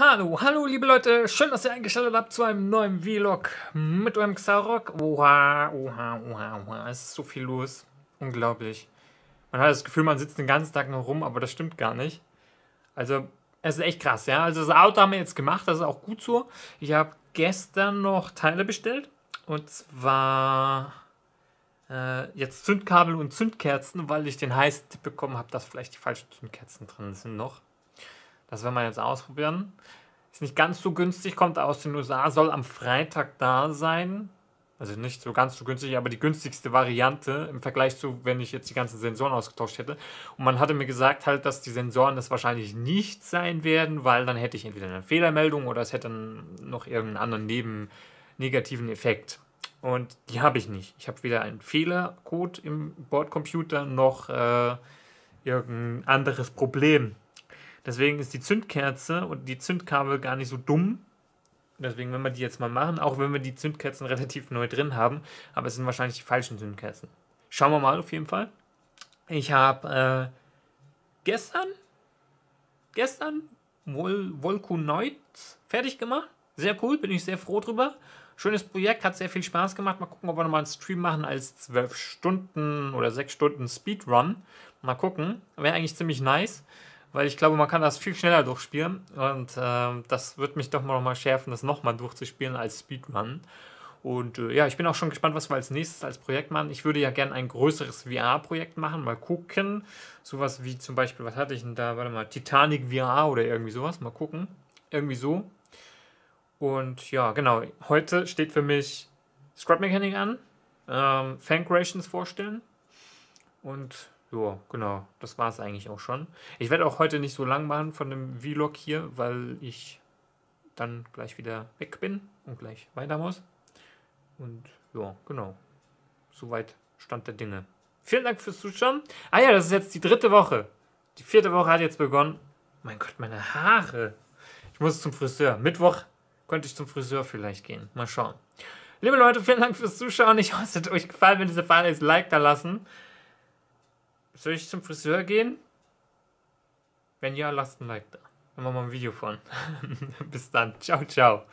Hallo, hallo liebe Leute, schön, dass ihr eingeschaltet habt zu einem neuen Vlog mit eurem Xarok. Oha, oha, oha, oha, es ist so viel los. Unglaublich. Man hat das Gefühl, man sitzt den ganzen Tag noch rum, aber das stimmt gar nicht. Also, es ist echt krass, ja. Also das Auto haben wir jetzt gemacht, das ist auch gut so. Ich habe gestern noch Teile bestellt und zwar äh, jetzt Zündkabel und Zündkerzen, weil ich den heißen Tipp bekommen habe, dass vielleicht die falschen Zündkerzen drin sind noch. Das werden wir jetzt ausprobieren. Ist nicht ganz so günstig, kommt aus den USA, soll am Freitag da sein. Also nicht so ganz so günstig, aber die günstigste Variante im Vergleich zu, wenn ich jetzt die ganzen Sensoren ausgetauscht hätte. Und man hatte mir gesagt halt, dass die Sensoren das wahrscheinlich nicht sein werden, weil dann hätte ich entweder eine Fehlermeldung oder es hätte noch irgendeinen anderen neben negativen Effekt. Und die habe ich nicht. Ich habe weder einen Fehlercode im Bordcomputer noch äh, irgendein anderes Problem Deswegen ist die Zündkerze und die Zündkabel gar nicht so dumm. Deswegen, wenn wir die jetzt mal machen, auch wenn wir die Zündkerzen relativ neu drin haben, aber es sind wahrscheinlich die falschen Zündkerzen. Schauen wir mal auf jeden Fall. Ich habe äh, gestern, gestern Vol Volkunoid fertig gemacht. Sehr cool, bin ich sehr froh drüber. Schönes Projekt, hat sehr viel Spaß gemacht. Mal gucken, ob wir nochmal einen Stream machen als 12 Stunden oder 6 Stunden Speedrun. Mal gucken, wäre eigentlich ziemlich nice weil ich glaube, man kann das viel schneller durchspielen und äh, das wird mich doch mal nochmal schärfen, das nochmal durchzuspielen als Speedrun. Und äh, ja, ich bin auch schon gespannt, was wir als nächstes als Projekt machen. Ich würde ja gerne ein größeres VR-Projekt machen, mal gucken. Sowas wie zum Beispiel, was hatte ich denn da? Warte mal, Titanic VR oder irgendwie sowas, mal gucken. Irgendwie so. Und ja, genau, heute steht für mich Scrap Mechanic an, ähm, Fan Creations vorstellen und ja, genau. Das war es eigentlich auch schon. Ich werde auch heute nicht so lang machen von dem Vlog hier, weil ich dann gleich wieder weg bin und gleich weiter muss. Und ja, genau. Soweit Stand der Dinge. Vielen Dank fürs Zuschauen. Ah ja, das ist jetzt die dritte Woche. Die vierte Woche hat jetzt begonnen. Mein Gott, meine Haare. Ich muss zum Friseur. Mittwoch könnte ich zum Friseur vielleicht gehen. Mal schauen. Liebe Leute, vielen Dank fürs Zuschauen. Ich hoffe, es hat euch gefallen. Wenn diese Fall ist, Like da lassen. Soll ich zum Friseur gehen? Wenn ja, lasst ein Like da. Dann machen wir mal ein Video von. Bis dann. Ciao, ciao.